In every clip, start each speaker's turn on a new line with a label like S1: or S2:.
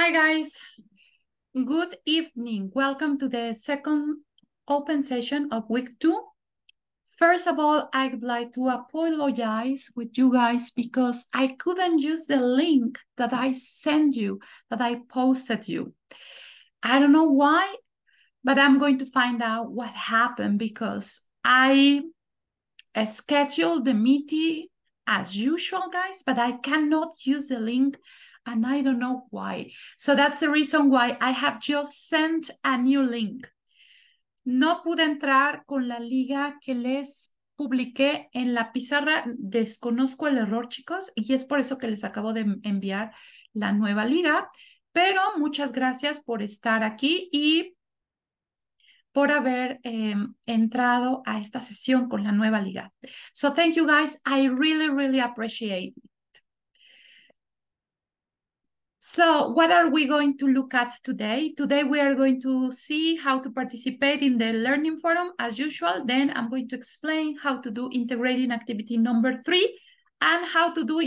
S1: Hi guys, good evening. Welcome to the second open session of week two. First of all, I'd like to apologize with you guys because I couldn't use the link that I sent you, that I posted you. I don't know why, but I'm going to find out what happened because I scheduled the meeting as usual, guys, but I cannot use the link and I don't know why. So that's the reason why I have just sent a new link. No pude entrar con la liga que les publiqué en la pizarra. Desconozco el error, chicos, y es por eso que les acabo de enviar la nueva liga. Pero muchas gracias por estar aquí y por haber em, entrado a esta sesión con la nueva liga. So thank you guys. I really, really appreciate So, what are we going to look at today? Today, we are going to see how to participate in the learning forum as usual. Then, I'm going to explain how to do integrating activity number three and how to do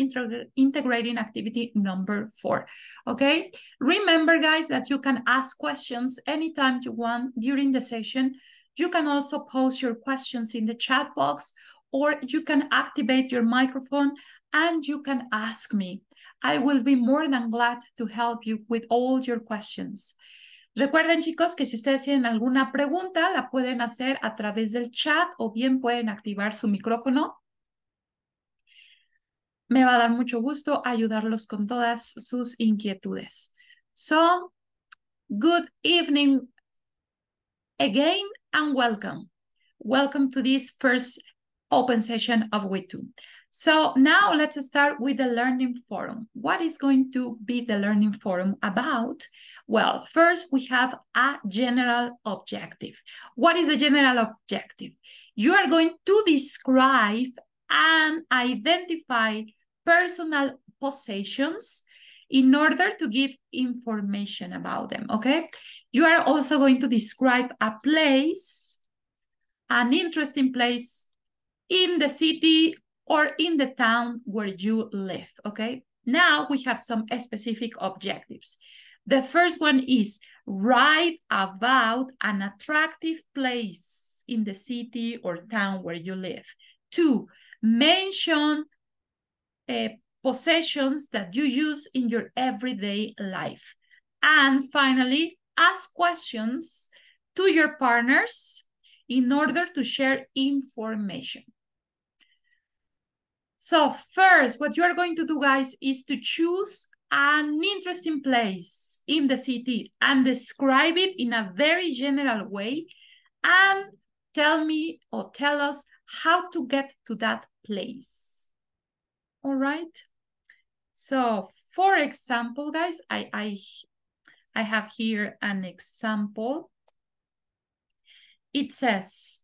S1: integrating activity number four, okay? Remember, guys, that you can ask questions anytime you want during the session. You can also post your questions in the chat box, or you can activate your microphone and you can ask me. I will be more than glad to help you with all your questions. Recuerden chicos que si ustedes tienen alguna pregunta la pueden hacer a través del chat o bien pueden activar su micrófono. Me va a dar mucho gusto ayudarlos con todas sus inquietudes. So, good evening again and welcome. Welcome to this first open session of We2. So now let's start with the Learning Forum. What is going to be the Learning Forum about? Well, first we have a general objective. What is the general objective? You are going to describe and identify personal possessions in order to give information about them, okay? You are also going to describe a place, an interesting place in the city or in the town where you live, okay? Now we have some specific objectives. The first one is write about an attractive place in the city or town where you live. Two, mention uh, possessions that you use in your everyday life. And finally, ask questions to your partners in order to share information. So first, what you are going to do, guys, is to choose an interesting place in the city and describe it in a very general way and tell me or tell us how to get to that place. All right. So for example, guys, I, I, I have here an example. It says,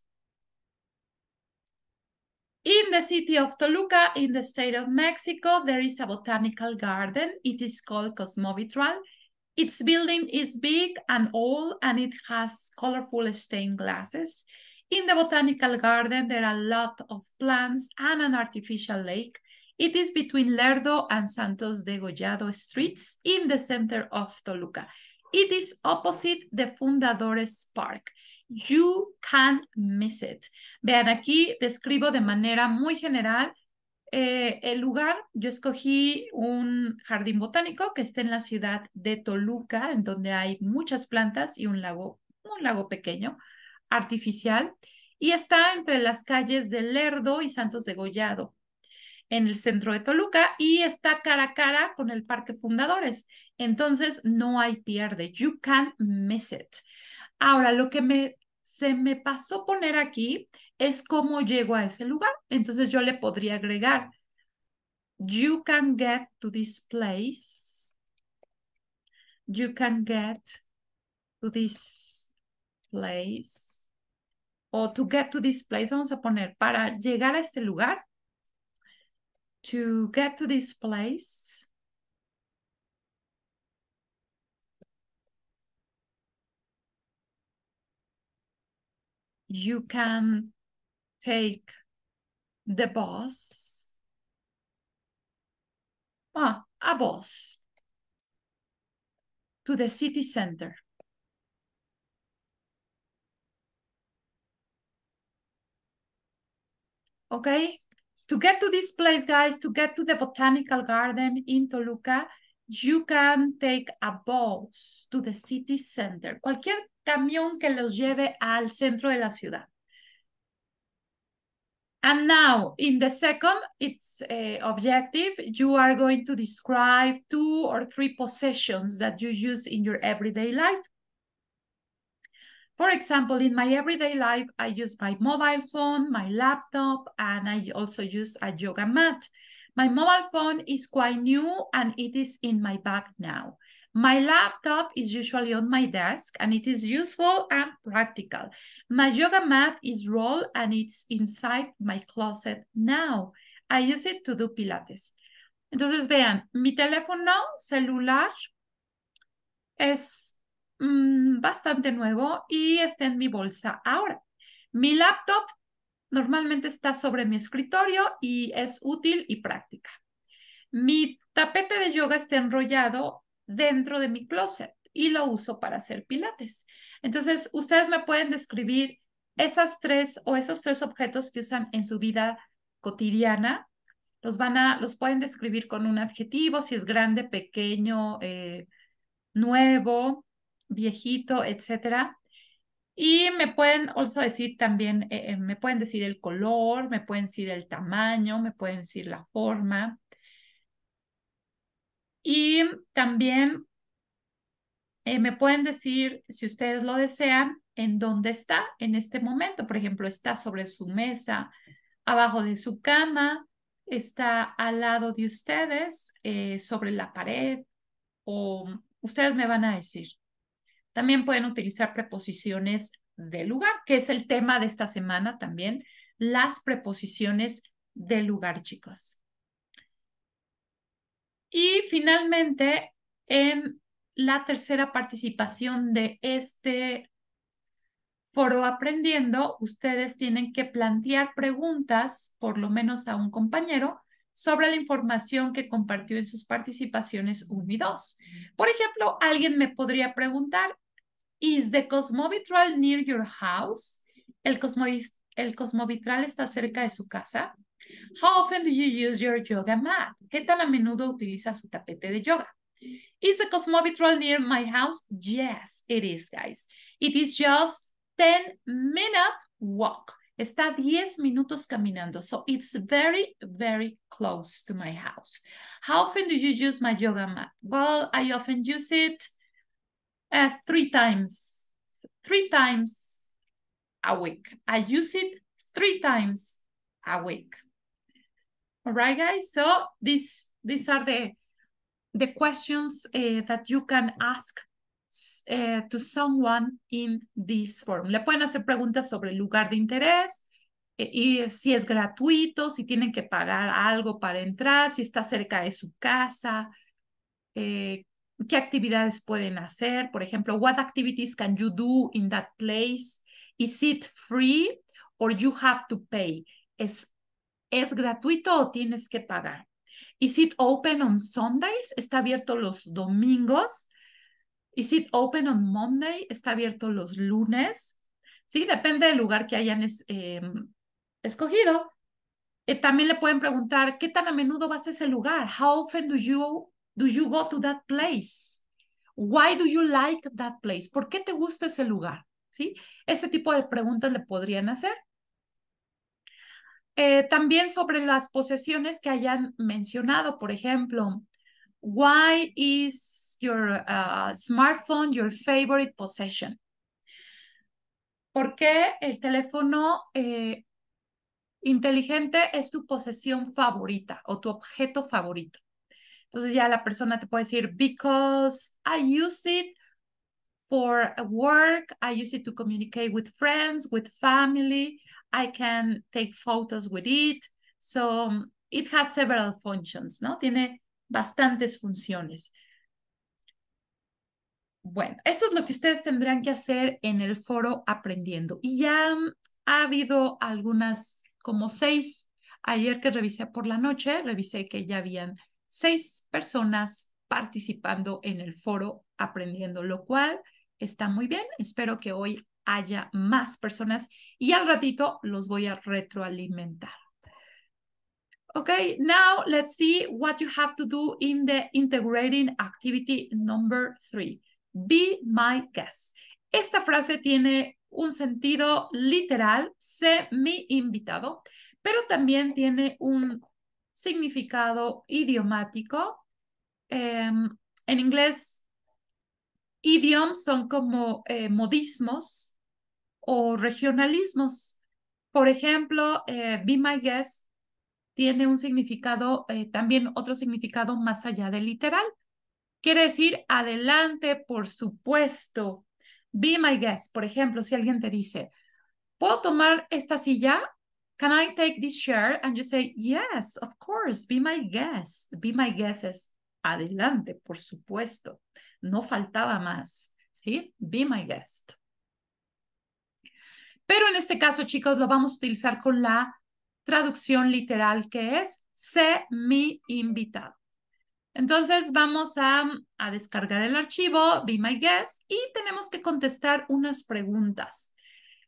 S1: in the city of Toluca, in the state of Mexico, there is a botanical garden. It is called Cosmovitral. Its building is big and old, and it has colorful stained glasses. In the botanical garden, there are a lot of plants and an artificial lake. It is between Lerdo and Santos de Gollado streets in the center of Toluca. It is opposite the Fundadores Park. You can't miss it. Vean, aquí describo de manera muy general eh, el lugar. Yo escogí un jardín botánico que está en la ciudad de Toluca, en donde hay muchas plantas y un lago, un lago pequeño, artificial, y está entre las calles de Lerdo y Santos de Gollado en el centro de Toluca y está cara a cara con el Parque Fundadores. Entonces, no hay pierde. You can miss it. Ahora, lo que me, se me pasó poner aquí es cómo llego a ese lugar. Entonces, yo le podría agregar, you can get to this place. You can get to this place. O to get to this place, vamos a poner, para llegar a este lugar, to get to this place you can take the boss ah, a boss to the city center okay to get to this place, guys, to get to the botanical garden in Toluca, you can take a bus to the city center. Cualquier camión que los lleve al centro de la ciudad. And now, in the second, its uh, objective, you are going to describe two or three possessions that you use in your everyday life. For example, in my everyday life, I use my mobile phone, my laptop, and I also use a yoga mat. My mobile phone is quite new and it is in my bag now. My laptop is usually on my desk and it is useful and practical. My yoga mat is rolled and it's inside my closet now. I use it to do pilates. Entonces vean, mi teléfono celular es Mm, bastante nuevo y está en mi bolsa ahora. Mi laptop normalmente está sobre mi escritorio y es útil y práctica. Mi tapete de yoga está enrollado dentro de mi closet y lo uso para hacer pilates. Entonces, ustedes me pueden describir esas tres o esos tres objetos que usan en su vida cotidiana. Los, van a, los pueden describir con un adjetivo, si es grande, pequeño, eh, nuevo, viejito, etcétera. Y me pueden also decir también, eh, eh, me pueden decir el color, me pueden decir el tamaño, me pueden decir la forma. Y también eh, me pueden decir, si ustedes lo desean, en dónde está en este momento. Por ejemplo, está sobre su mesa, abajo de su cama, está al lado de ustedes, sobre la pared, o ustedes me van a decir. También pueden utilizar preposiciones de lugar, que es el tema de esta semana también, las preposiciones de lugar, chicos. Y finalmente, en la tercera participación de este foro aprendiendo, ustedes tienen que plantear preguntas, por lo menos a un compañero, sobre la información que compartió en sus participaciones 1 y 2. Por ejemplo, alguien me podría preguntar, ¿Is the Cosmovitral near your house? ¿El, cosmovi ¿El Cosmovitral está cerca de su casa? How often do you use your yoga mat? ¿Qué tan a menudo utiliza su tapete de yoga? Is the Cosmovitral near my house? Yes, it is, guys. It is just 10 minute walk. Está 10 minutos caminando. So it's very, very close to my house. How often do you use my yoga mat? Well, I often use it Eh, three times, three times a week. I use it three times a week. All right, guys. So these these are the the questions eh, that you can ask eh, to someone in this form. Le pueden hacer preguntas sobre el lugar de interés, y si es gratuito, si tienen que pagar algo para entrar, si está cerca de su casa, qué actividades pueden hacer, por ejemplo, what activities can you do in that place? Is it free or you have to pay? ¿Es, es gratuito o tienes que pagar? Is it open on Sundays? ¿Está abierto los domingos? Is it open on Monday? ¿Está abierto los lunes? Sí, depende del lugar que hayan em, escogido. Eh, también le pueden preguntar, ¿qué tan a menudo vas a ese lugar? How often do you do you go to that place? Why do you like that place? ¿Por qué te gusta ese lugar? ¿Sí? Ese tipo de preguntas le podrían hacer. Eh, también sobre las posesiones que hayan mencionado, por ejemplo, why is your uh, smartphone your favorite possession? ¿Por qué el teléfono eh, inteligente es tu posesión favorita o tu objeto favorito? Entonces ya la persona te puede decir, because I use it for work, I use it to communicate with friends, with family, I can take photos with it. So mm, it has several functions, ¿no? Tiene bastantes funciones. Bueno, eso es lo que ustedes tendrán que hacer en el foro aprendiendo. Y ya mm, ha habido algunas, como seis, ayer que revisé por la noche, revisé que ya habían seis personas participando en el foro aprendiendo, lo cual está muy bien. Espero que hoy haya más personas y al ratito los voy a retroalimentar. Okay, now let's see what you have to do in the integrating activity number three. Be my guest. Esta frase tiene un sentido literal, sé mi invitado, pero también tiene un significado idiomático. Em, en inglés, idioms son como eh, modismos o regionalismos. Por ejemplo, eh, Be My Guest tiene un significado, eh, también otro significado más allá del literal. Quiere decir adelante, por supuesto. Be my guest, por ejemplo, si alguien te dice, ¿puedo tomar esta silla? can I take this chair? And you say, yes, of course, be my guest. Be my guest es adelante, por supuesto. No faltaba más, ¿sí? Be my guest. Pero en este caso, chicos, lo vamos a utilizar con la traducción literal que es sé mi invitado. Entonces vamos a, a descargar el archivo Be My Guest y tenemos que contestar unas preguntas.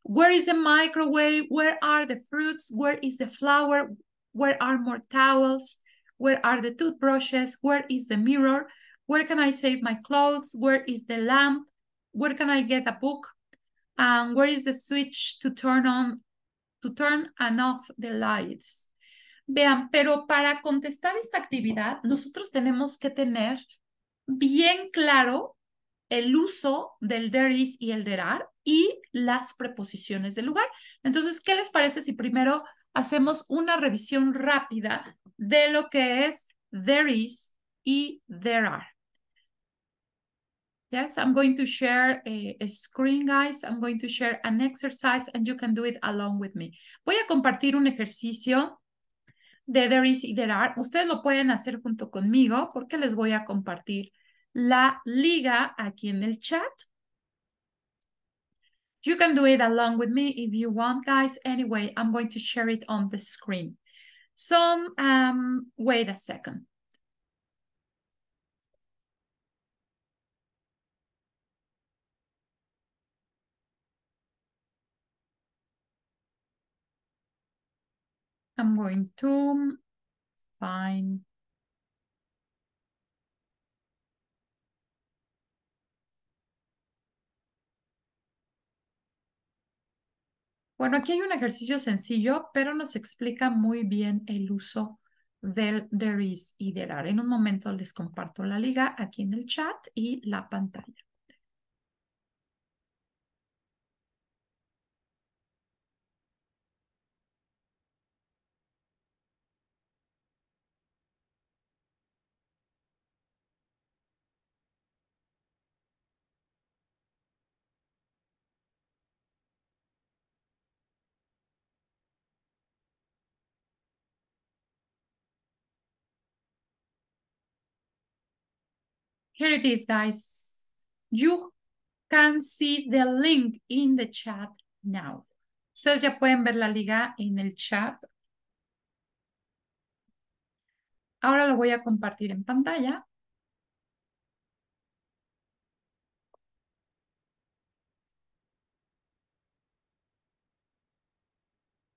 S1: Where is the microwave? Where are the fruits? Where is the flower? Where are more towels? Where are the toothbrushes? Where is the mirror? Where can I save my clothes? Where is the lamp? Where can I get a book? And um, where is the switch to turn on, to turn and off the lights? Vean, pero para contestar esta actividad, nosotros tenemos que tener bien claro el uso del there is y el there are y las preposiciones del lugar. Entonces, ¿qué les parece si primero hacemos una revisión rápida de lo que es there is y there are? Yes, I'm going to share a, screen, guys. I'm going to share an exercise and you can do it along with me. Voy a compartir un ejercicio de there is y there are. Ustedes lo pueden hacer junto conmigo porque les voy a compartir la liga aquí en el chat. You can do it along with me if you want, guys. Anyway, I'm going to share it on the screen. So, um, wait a second. I'm going to find Bueno, aquí hay un ejercicio sencillo, pero nos explica muy bien el uso del there is y del are. En un momento les comparto la liga aquí en el chat y la pantalla. Here it is, guys. You can see the link in the chat now. Ustedes ya pueden ver la liga en el chat. Ahora lo voy a compartir en pantalla.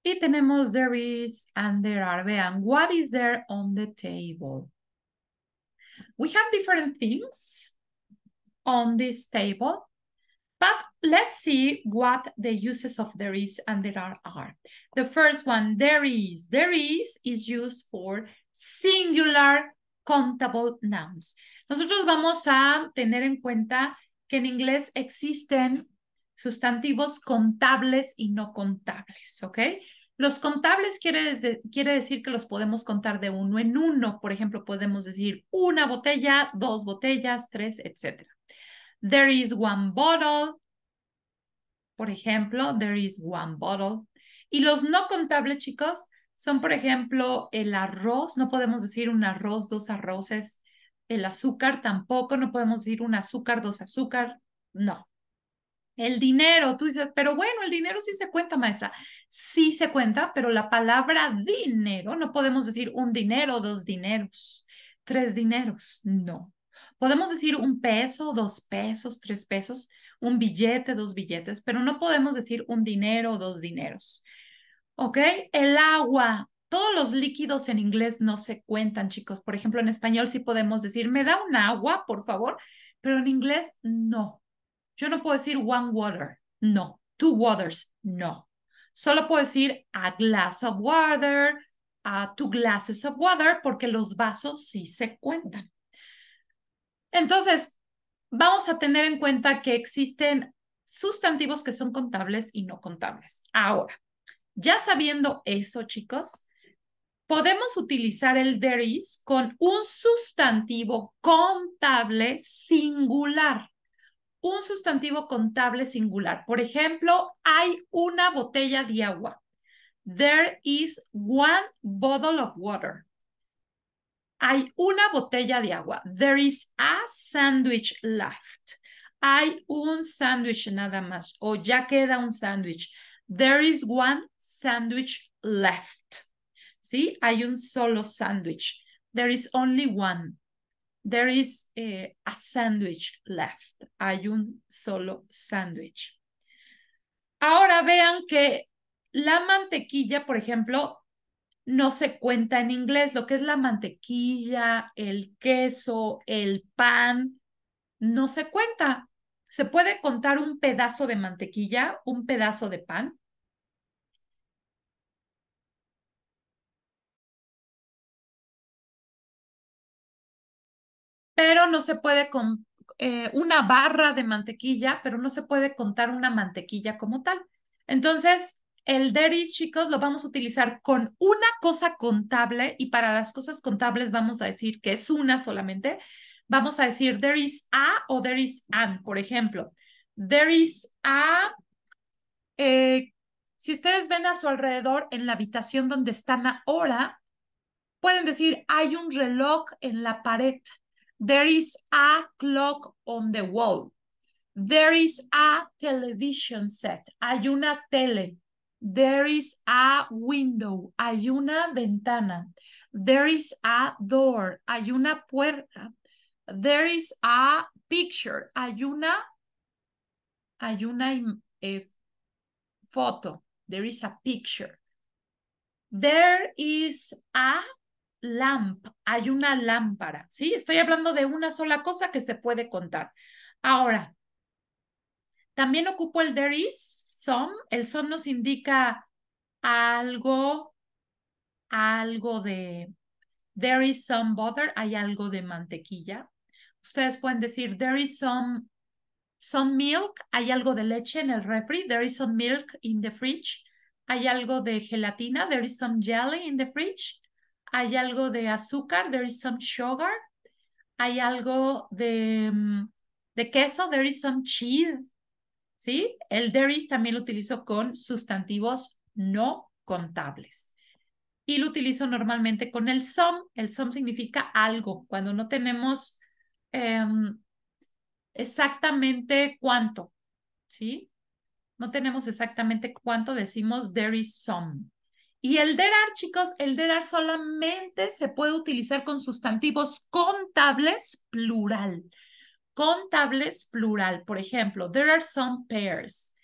S1: Y tenemos there is and there are. Vean, what is there on the table? we have different things on this table, but let's see what the uses of there is and there are are. The first one, there is. There is is used for singular countable nouns. Nosotros vamos a tener en cuenta que en inglés existen sustantivos contables y no contables, okay? Los contables quiere, quiere decir que los podemos contar de uno en uno. Por ejemplo, podemos decir una botella, dos botellas, tres, etc. There is one bottle. Por ejemplo, there is one bottle. Y los no contables, chicos, son, por ejemplo, el arroz. No podemos decir un arroz, dos arroces. El azúcar tampoco. No podemos decir un azúcar, dos azúcar. No. El dinero, tú dices, pero bueno, el dinero sí se cuenta, maestra. Sí se cuenta, pero la palabra dinero, no podemos decir un dinero, dos dineros, tres dineros, no. Podemos decir un peso, dos pesos, tres pesos, un billete, dos billetes, pero no podemos decir un dinero, dos dineros. ¿Ok? El agua, todos los líquidos en inglés no se cuentan, chicos. Por ejemplo, en español sí podemos decir, me da un agua, por favor, pero en inglés no. Yo no puedo decir one water, no. Two waters, no. Solo puedo decir a glass of water, a two glasses of water, porque los vasos sí se cuentan. Entonces, vamos a tener en cuenta que existen sustantivos que son contables y no contables. Ahora, ya sabiendo eso, chicos, podemos utilizar el there is con un sustantivo contable singular un sustantivo contable singular. Por ejemplo, hay una botella de agua. There is one bottle of water. Hay una botella de agua. There is a sandwich left. Hay un sandwich nada más o ya queda un sándwich. There is one sandwich left. ¿Sí? Hay un solo sandwich. There is only one. There is a sandwich left. Hay un solo sandwich. Ahora vean que la mantequilla, por ejemplo, no se cuenta en inglés. Lo que es la mantequilla, el queso, el pan, no se cuenta. Se puede contar un pedazo de mantequilla, un pedazo de pan, pero no se puede con eh, una barra de mantequilla, pero no se puede contar una mantequilla como tal. Entonces, el there is, chicos, lo vamos a utilizar con una cosa contable y para las cosas contables vamos a decir que es una solamente. Vamos a decir there is a o there is an, por ejemplo. There is a... Eh, si ustedes ven a su alrededor en la habitación donde están ahora, pueden decir hay un reloj en la pared. There is a clock on the wall. There is a television set. Hay una tele. There is a window. Hay una ventana. There is a door. Hay una puerta. There is a picture. Hay una, hay una eh, foto. There is a picture. There is a lamp, hay una lámpara, ¿sí? Estoy hablando de una sola cosa que se puede contar. Ahora, también ocupo el there is some. El some nos indica algo, algo de, there is some butter, hay algo de mantequilla. Ustedes pueden decir, there is some, some milk, hay algo de leche en el refri, there is some milk in the fridge, hay algo de gelatina, there is some jelly in the fridge, hay algo de azúcar, there is some sugar, hay algo mm, de, queso, there is some cheese, ¿sí? El there is también lo utilizo con sustantivos no contables. Y lo utilizo normalmente con el some. El some significa algo. Cuando no tenemos em, exactamente cuánto, ¿sí? No tenemos exactamente cuánto decimos there is some. Y el there chicos, el there solamente se puede utilizar con sustantivos contables plural. Contables plural. Por ejemplo, there are some pears.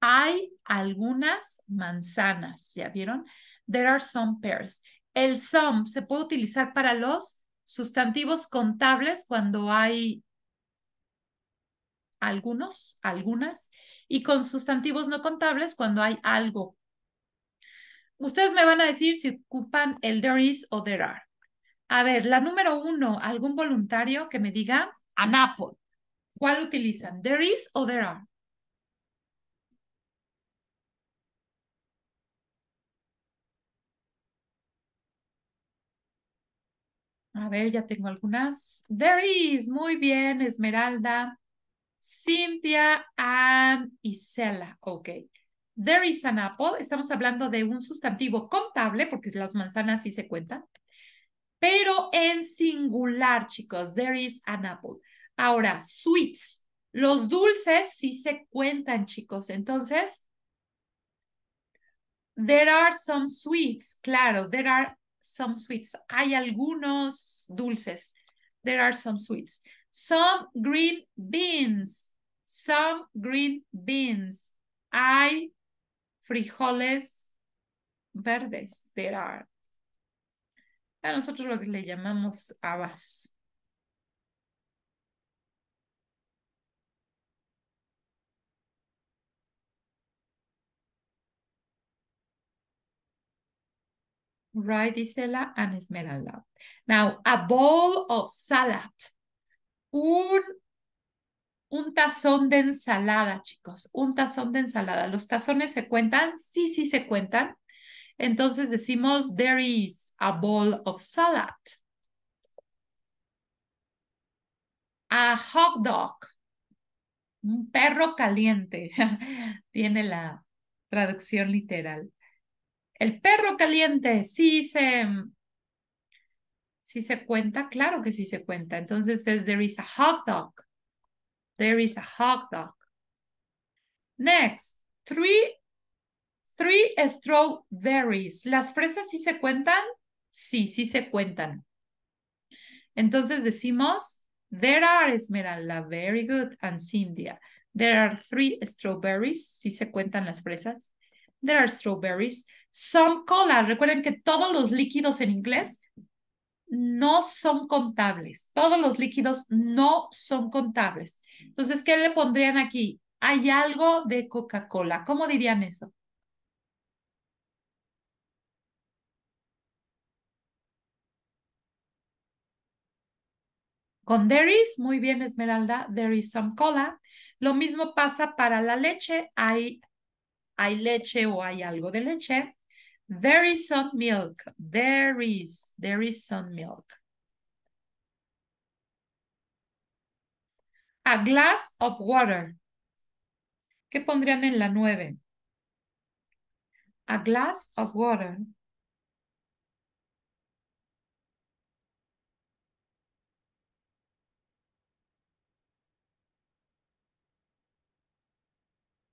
S1: Hay algunas manzanas. ¿Ya vieron? There are some pears. El some se puede utilizar para los sustantivos contables cuando hay algunos, algunas, y con sustantivos no contables cuando hay algo ustedes me van a decir si ocupan el there is o there are. A ver, la número uno, algún voluntario que me diga a apple. ¿Cuál utilizan? ¿There is o there are? A ver, ya tengo algunas. There is. Muy bien, Esmeralda, Cynthia, Ann y Sela, Ok. There is an apple, estamos hablando de un sustantivo contable, porque las manzanas sí se cuentan, pero en singular, chicos, there is an apple. Ahora, sweets, los dulces sí se cuentan, chicos, entonces, there are some sweets, claro, there are some sweets, hay algunos dulces, there are some sweets. Some green beans, some green beans, hay frijoles verdes. There are. A nosotros lo que le llamamos habas. Right, Isela and Esmeralda. Now, a bowl of salad. Un un tazón de ensalada, chicos, un tazón de ensalada. ¿Los tazones se cuentan? Sí, sí se cuentan. Entonces decimos, there is a bowl of salad. A hot dog. Un perro caliente. Tiene la traducción literal. El perro caliente, sí se... Sí se cuenta, claro que sí se cuenta. Entonces es, there is a hot dog There is a hot dog. Next, three, three strawberries. ¿Las fresas sí se cuentan? Sí, sí se cuentan. Entonces decimos, there are Esmeralda, very good, and Cynthia. There are three strawberries, sí se cuentan las fresas. There are strawberries, some cola. Recuerden que todos los líquidos en inglés no son contables. Todos los líquidos no son contables. Entonces, ¿qué le pondrían aquí? Hay algo de Coca-Cola. ¿Cómo dirían eso? Con there is, muy bien Esmeralda, there is some cola. Lo mismo pasa para la leche, hay, hay leche o hay algo de leche. There is some milk. There is. There is some milk. A glass of water. ¿Qué pondrían en la nueve? A glass of water.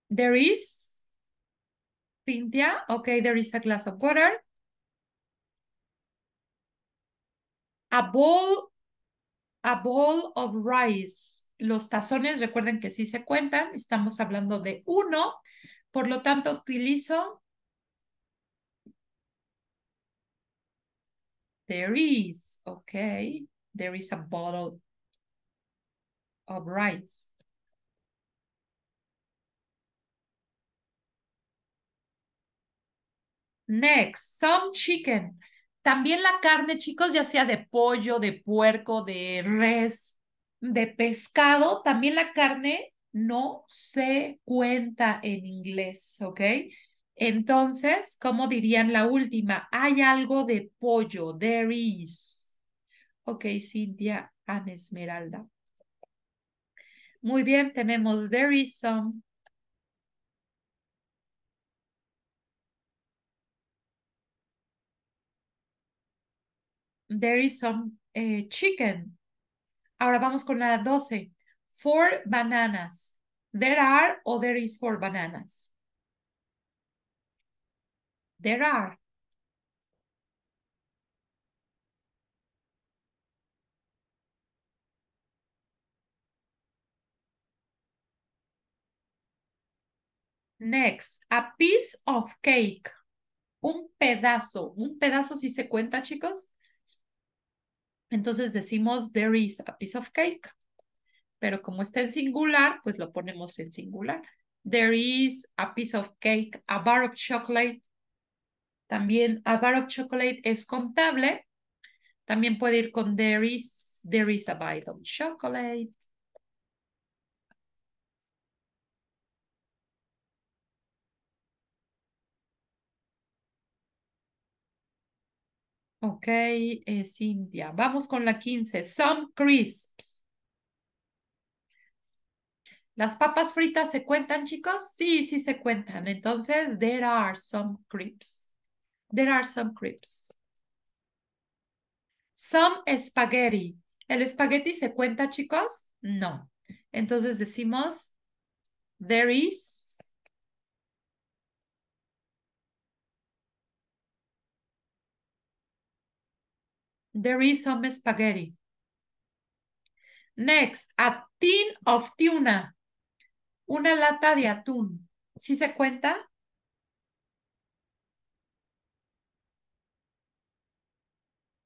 S1: There is Cynthia, okay, there is a glass of water. A bowl, a bowl of rice. Los tazones, recuerden que sí se cuentan, estamos hablando de uno, por lo tanto utilizo There is, okay, there is a bottle of rice. Next, some chicken. También la carne, chicos, ya sea de pollo, de puerco, de res, de pescado, también la carne no se cuenta en inglés, ¿ok? Entonces, ¿cómo dirían la última? Hay algo de pollo, there is. Ok, Cintia, Ana Esmeralda. Muy bien, tenemos there is some there is some eh, chicken. Ahora vamos con la doce. Four bananas. There are or there is four bananas. There are. Next, a piece of cake. Un pedazo. Un pedazo si se cuenta, chicos. Entonces decimos, there is a piece of cake. Pero como está en singular, pues lo ponemos en singular. There is a piece of cake, a bar of chocolate. También a bar of chocolate es contable. También puede ir con there is, there is a bite of chocolate. Ok, es eh, india. Vamos con la 15. Some crisps. ¿Las papas fritas se cuentan, chicos? Sí, sí se cuentan. Entonces, there are some crisps. There are some crisps. Some spaghetti. ¿El espagueti se cuenta, chicos? No. Entonces decimos, there is There is some spaghetti. Next, a tin of tuna. Una lata de atún. ¿Si se cuenta?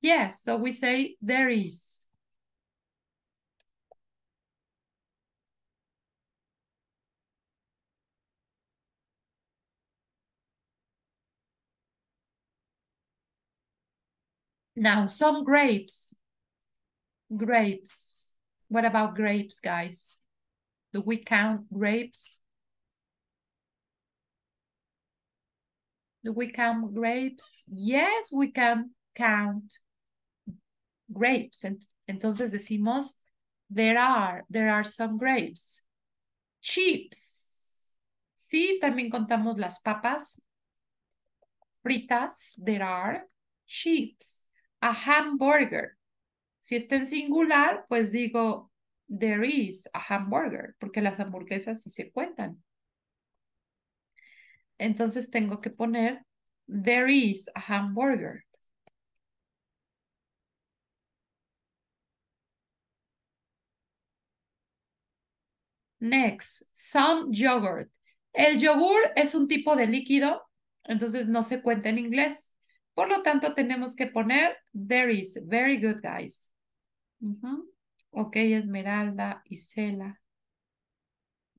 S1: Yes, so we say there is. Now, some grapes. Grapes. What about grapes, guys? Do we count grapes? Do we count grapes? Yes, we can count grapes. And Entonces decimos, there are, there are some grapes. Chips. Sí, también contamos las papas fritas. There are chips. hamburger. Si está en singular, pues digo, there is a hamburger, porque las hamburguesas sí se cuentan. Entonces tengo que poner, there is a hamburger. Next, some yogurt. El yogur es un tipo de líquido, entonces no se cuenta en inglés. Por lo tanto, tenemos que poner there is. Very good, guys. Uh -huh. Ok, Esmeralda, Isela.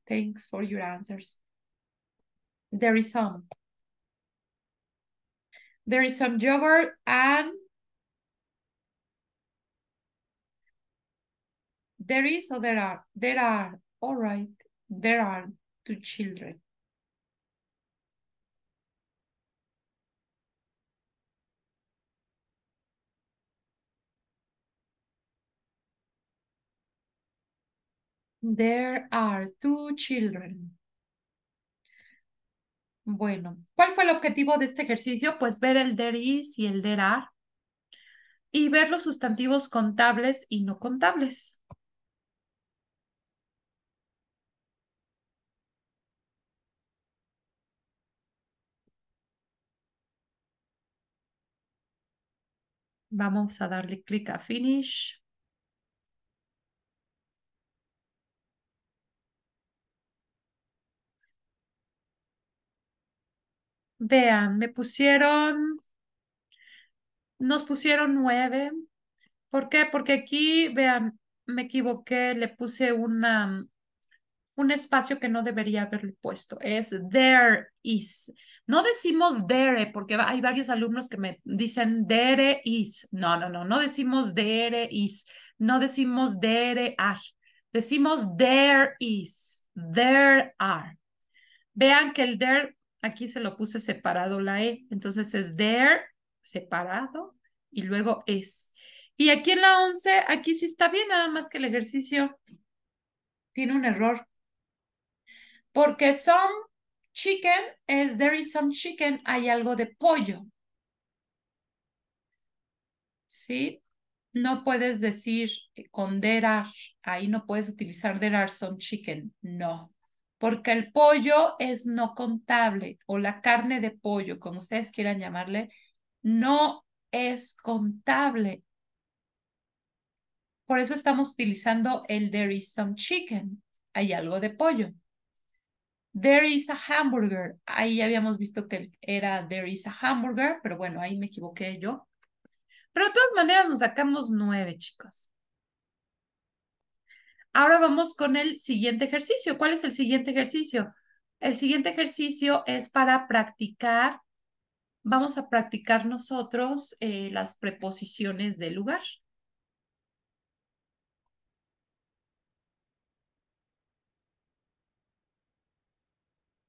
S1: Thanks for your answers. There is some. There is some yogurt and there is or there are. There are. All right. There are two children. There are two children. Bueno, ¿cuál fue el objetivo de este ejercicio? Pues ver el there is y el there are y ver los sustantivos contables y no contables. Vamos a darle clic a Finish. Vean, me pusieron, nos pusieron nueve. ¿Por qué? Porque aquí, vean, me equivoqué, le puse una, un espacio que no debería haberle puesto. Es there is. No decimos there, eh, porque hay varios alumnos que me dicen there is. No, no, no, no decimos there is. No decimos there are. Decimos there is, there are. Vean que el there aquí se lo puse separado la E, entonces es there, separado, y luego es. Y aquí en la 11, aquí sí está bien, nada más que el ejercicio tiene un error. Porque some chicken es there is some chicken, hay algo de pollo. ¿Sí? No puedes decir eh, con there are, ahí no puedes utilizar there are some chicken, no porque el pollo es no contable o la carne de pollo, como ustedes quieran llamarle, no es contable. Por eso estamos utilizando el there is some chicken, hay algo de pollo. There is a hamburger. Ahí habíamos visto que era there is a hamburger, pero bueno, ahí me equivoqué yo. Pero de todas maneras nos sacamos nueve, chicos. Ahora vamos con el siguiente ejercicio. ¿Cuál es el siguiente ejercicio? El siguiente ejercicio es para practicar, vamos a practicar nosotros eh, las preposiciones de lugar.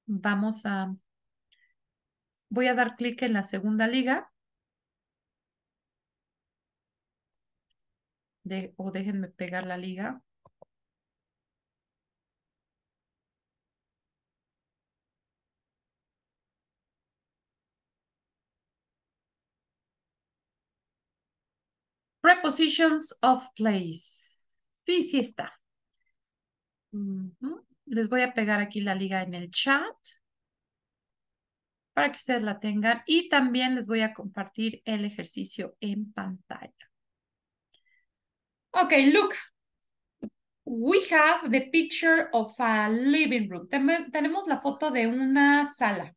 S1: Vamos a, voy a dar clic en la segunda liga. De, o déjenme pegar la liga. Prepositions of place. Sí, sí está. Les voy a pegar aquí la liga en el chat para que ustedes la tengan y también les voy a compartir el ejercicio en pantalla. Ok, look. We have the picture of a living room. tenemos la foto de una sala.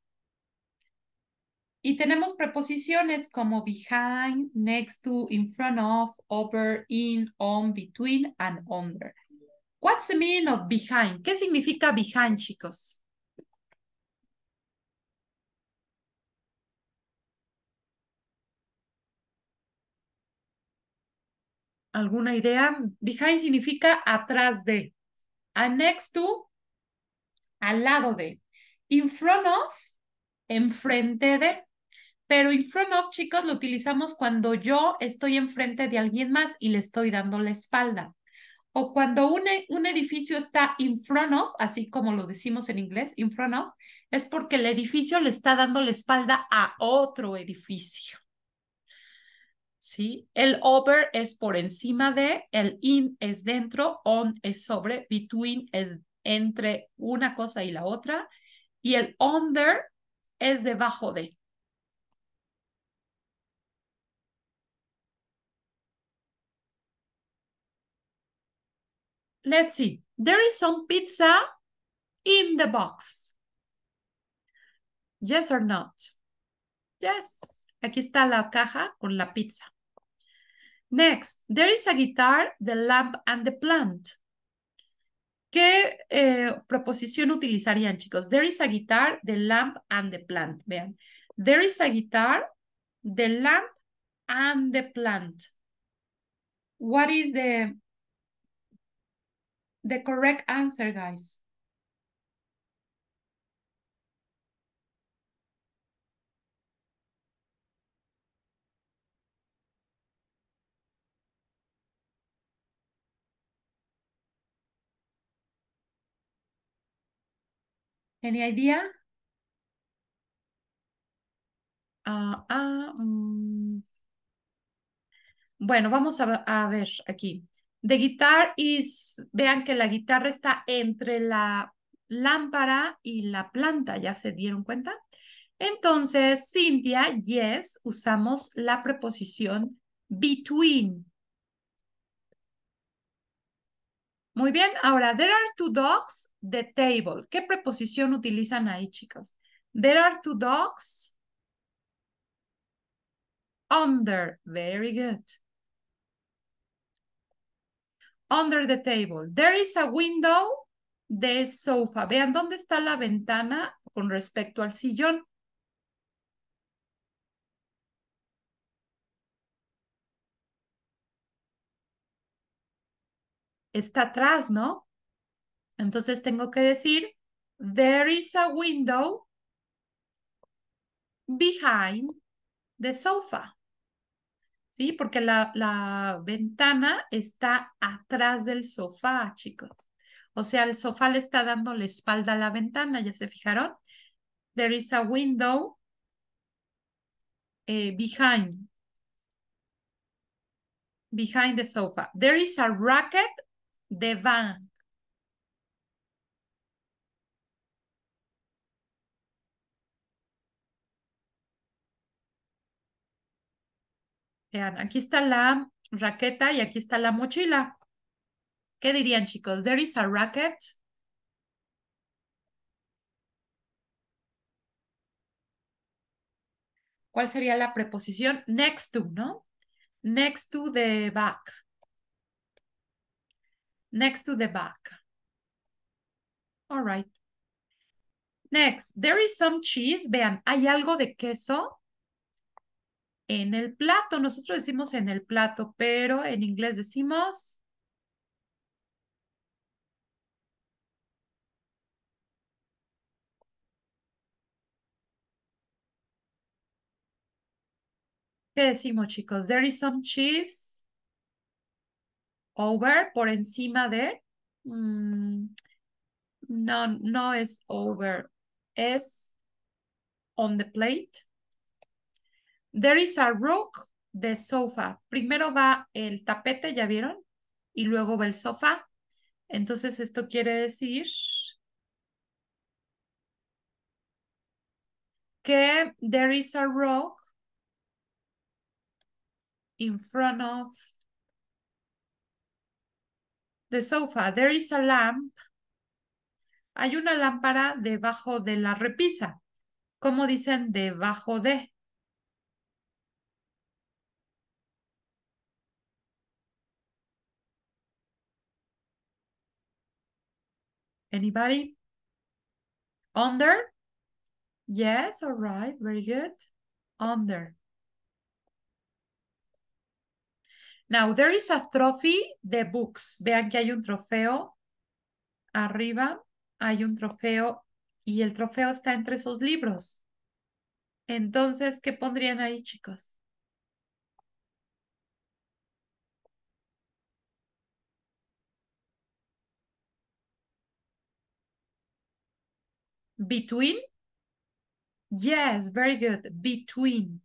S1: Y tenemos preposiciones como behind, next to, in front of, over, in, on, between, and under. What's the meaning of behind? ¿Qué significa behind, chicos? ¿Alguna idea? Behind significa atrás de. And next to, al lado de. In front of, enfrente de pero in front of, chicos, lo utilizamos cuando yo estoy enfrente de alguien más y le estoy dando la espalda. O cuando un, e, un edificio está in front of, así como lo decimos en inglés, in front of, es porque el edificio le está dando la espalda a otro edificio. ¿Sí? El over es por encima de, el in es dentro, on es sobre, between es entre una cosa y la otra, y el under es debajo de. let's see. There is some pizza in the box. Yes or not? Yes. Aquí está la caja con la pizza. Next, there is a guitar, the lamp and the plant. ¿Qué eh, proposición utilizarían, chicos? There is a guitar, the lamp and the plant. Vean. There is a guitar, the lamp and the plant. What is the the correct answer, guys. Any idea? Ah, ah mm. Bueno, vamos a, a ver aquí. The Guitar is, vean que la guitarra está entre la lámpara y la planta, ¿ya se dieron cuenta? Entonces, Cynthia, yes, usamos la preposición between. Muy bien, ahora, there are two dogs, the table. ¿Qué preposición utilizan ahí, chicos? There are two dogs under. Very good. Under the table. There is a window the sofa. Vean dónde está la ventana con respecto al sillón. Está atrás, ¿no? Entonces tengo que decir, there is a window behind the sofa. ¿sí? Porque la, la ventana está atrás del sofá, chicos. O sea, el sofá le está dando la espalda a la ventana, ¿ya se fijaron? There is a window eh, behind. Behind the sofa. There is a racket, de van. Vean, aquí está la raqueta y aquí está la mochila. ¿Qué dirían, chicos? There is a racket. ¿Cuál sería la preposición? Next to, ¿no? Next to the back. Next to the back. All right. Next, there is some cheese. Vean, hay algo de queso en el plato. Nosotros decimos en el plato, pero en inglés decimos... ¿Qué decimos, chicos? There is some cheese over, por encima de. Mm, no, no es over. Es on the plate. There is a rock the sofa. Primero va el tapete, ¿ya vieron? Y luego va el sofá. Entonces esto quiere decir que there is a rock in front of the sofa. There is a lamp. Hay una lámpara debajo de la repisa. ¿Cómo dicen debajo de? Anybody? Under? Yes, all right, very good. Under. Now, there is a trophy de books. Vean que hay un trofeo arriba, hay un trofeo y el trofeo está entre esos libros. Entonces, ¿qué pondrían ahí, chicos? Between. Yes, very good. Between.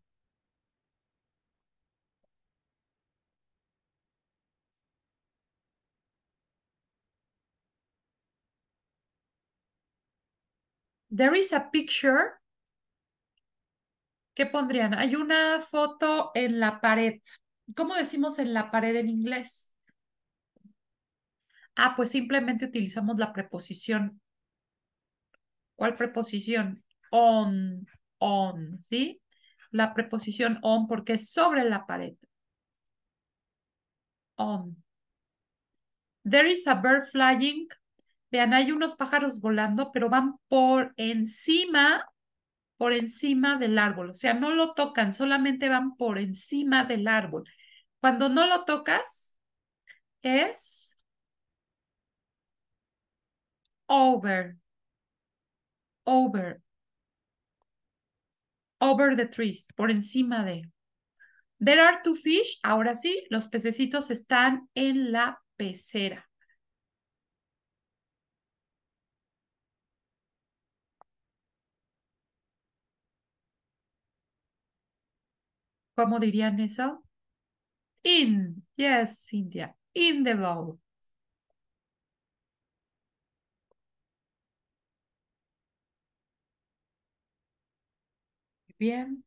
S1: There is a picture. ¿Qué pondrían? Hay una foto en la pared. ¿Cómo decimos en la pared en inglés? Ah, pues simplemente utilizamos la preposición ¿Cuál preposición? On, on, ¿sí? La preposición on porque es sobre la pared. On. There is a bird flying. Vean, hay unos pájaros volando, pero van por encima, por encima del árbol. O sea, no lo tocan, solamente van por encima del árbol. Cuando no lo tocas, es over, over. Over the trees, por encima de. There are two fish, ahora sí, los pececitos están en la pecera. ¿Cómo dirían eso? In, yes, Cintia. in the boat. bien.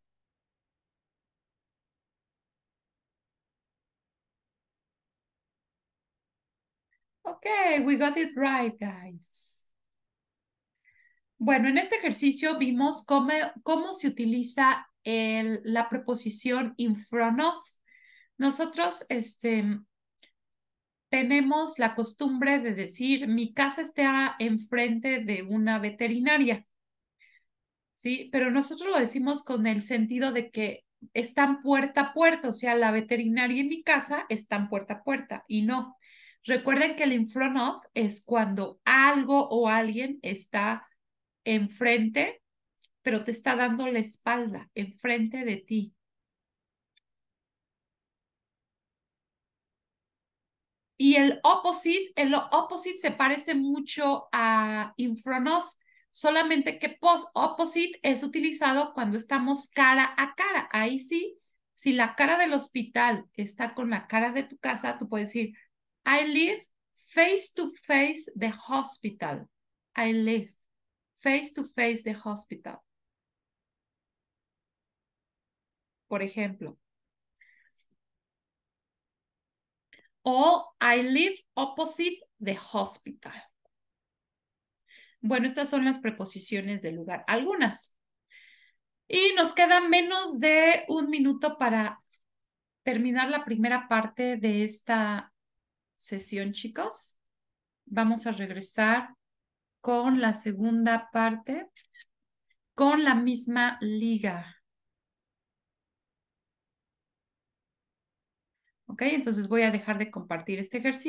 S1: Okay, we got it right, guys. Bueno, en este ejercicio vimos cómo, cómo se utiliza el, la preposición in front of. Nosotros este, tenemos la costumbre de decir mi casa está enfrente de una veterinaria. ¿sí? Pero nosotros lo decimos con el sentido de que están puerta a puerta, o sea, la veterinaria en mi casa están puerta a puerta y no. Recuerden que el in front of es cuando algo o alguien está enfrente, pero te está dando la espalda, enfrente de ti. Y el opposite, el opposite se parece mucho a in front of, solamente que post opposite es utilizado cuando estamos cara a cara. Ahí sí, si la cara del hospital está con la cara de tu casa, tú puedes decir, I live face to face the hospital. I live face to face the hospital. Por ejemplo. O I live opposite the hospital. Bueno, estas son las preposiciones del lugar, algunas. Y nos queda menos de un minuto para terminar la primera parte de esta sesión, chicos. Vamos a regresar con la segunda parte, con la misma liga. ¿Ok? Entonces voy a dejar de compartir este ejercicio.